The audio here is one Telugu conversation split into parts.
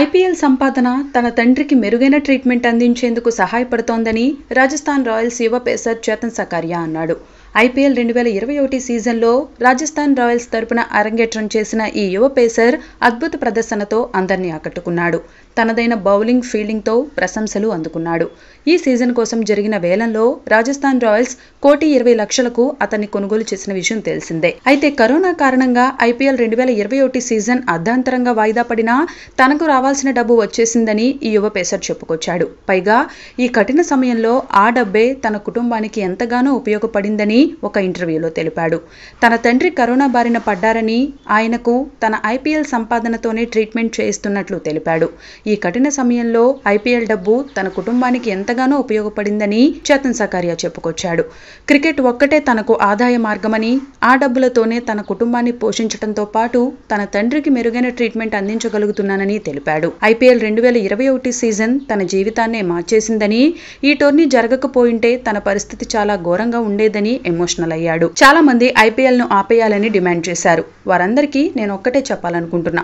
ఐపీఎల్ సంపాదన తన తండ్రికి మెరుగైన ట్రీట్మెంట్ అందించేందుకు సహాయపడుతోందని రాజస్థాన్ రాయల్స్ యువ పేసర్ చేతన్ సకారియా అన్నాడు ఐపీఎల్ రెండు వేల ఇరవై ఒకటి సీజన్లో రాజస్థాన్ రాయల్స్ తరపున అరంగేట్రం చేసిన ఈ యువ పేసర్ అద్భుత ప్రదర్శనతో అందరినీ ఆకట్టుకున్నాడు తనదైన బౌలింగ్ ఫీల్డింగ్తో ప్రశంసలు అందుకున్నాడు ఈ సీజన్ కోసం జరిగిన వేలంలో రాజస్థాన్ రాయల్స్ కోటి ఇరవై లక్షలకు అతన్ని కొనుగోలు చేసిన విషయం తెలిసిందే అయితే కరోనా కారణంగా ఐపీఎల్ రెండు వేల ఇరవై ఒకటి సీజన్ అర్ధాంతరంగా వాయిదా పడినా తనకు రావాల్సిన డబ్బు వచ్చేసిందని ఈ యువ పేసర్ చెప్పుకొచ్చాడు పైగా ఈ కఠిన సమయంలో ఆ డబ్బే తన కుటుంబానికి ఎంతగానో ఉపయోగపడిందని ఒక ఇంటర్వ్యూలో తెలిపాడు తన తండ్రి కరోనా బారిన పడ్డారని ఆయనకు తన ఐపీఎల్ సంపాదనతోనే ట్రీట్మెంట్ చేయిస్తున్నట్లు తెలిపాడు ఈ కఠిన సమయంలో ఐపీఎల్ డబ్బు తన కుటుంబానికి ఎంతగానో ఉపయోగపడిందని చేతన్ సకారియా చెప్పుకొచ్చాడు క్రికెట్ ఒక్కటే తనకు ఆదాయ మార్గమని ఆ డబ్బులతోనే తన కుటుంబాన్ని పోషించడంతో పాటు తన తండ్రికి మెరుగైన ట్రీట్మెంట్ అందించగలుగుతున్నానని తెలిపాడు ఐపీఎల్ రెండు వేల ఇరవై ఒకటి సీజన్ తన జీవితాన్నే మార్చేసిందని ఈ టోర్నీ జరగకపోయింటే తన పరిస్థితి చాలా ఘోరంగా ఉండేదని ఎమోషనల్ అయ్యాడు చాలా మంది ఐపీఎల్ ను ఆపేయాలని డిమాండ్ చేశారు వారందరికీ నేను ఒక్కటే చెప్పాలనుకుంటున్నా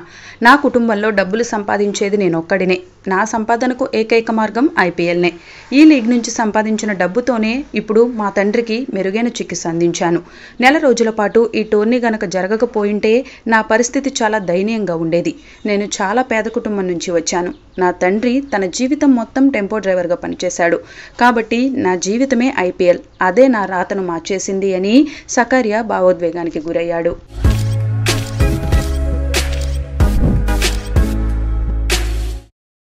నా కుటుంబంలో డబ్బులు సంపాదించేది నేను ఒక్కడినే నా సంపాదనకు ఏకైక మార్గం ఐపీఎల్నే ఈ లీగ్ నుంచి సంపాదించిన డబ్బుతోనే ఇప్పుడు మా తండ్రికి మెరుగైన చికిత్స అందించాను నెల రోజుల పాటు ఈ టోర్నీ గనక జరగకపోయింటే నా పరిస్థితి చాలా దయనీయంగా ఉండేది నేను చాలా పేద కుటుంబం నుంచి వచ్చాను నా తండ్రి తన జీవితం మొత్తం టెంపో డ్రైవర్గా పనిచేశాడు కాబట్టి నా జీవితమే ఐపీఎల్ అదే నా రాతను మార్చేసింది అని సకర్య భావోద్వేగానికి గురయ్యాడు